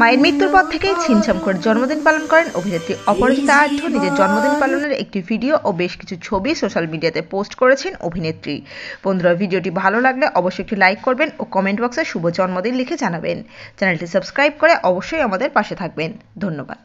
মায়ের মৃত্যুর পর থেকেই ছিনছাম করে জন্মদিন পালন করেন অভিনেত্রী অপরাজিতা আঢ্য নিজের জন্মদিন পালনের একটি ভিডিও ও বেশ কিছু ছবি সোশ্যাল মিডিয়াতে পোস্ট করেছেন অভিনেত্রী বন্ধুরা ভিডিওটি ভালো লাগলে অবশ্যই একটি লাইক করবেন ও কমেন্ট বক্সে শুভ জন্মদিন লিখে জানাবেন চ্যানেলটি সাবস্ক্রাইব করে অবশ্যই আমাদের পাশে থাকবেন ধন্যবাদ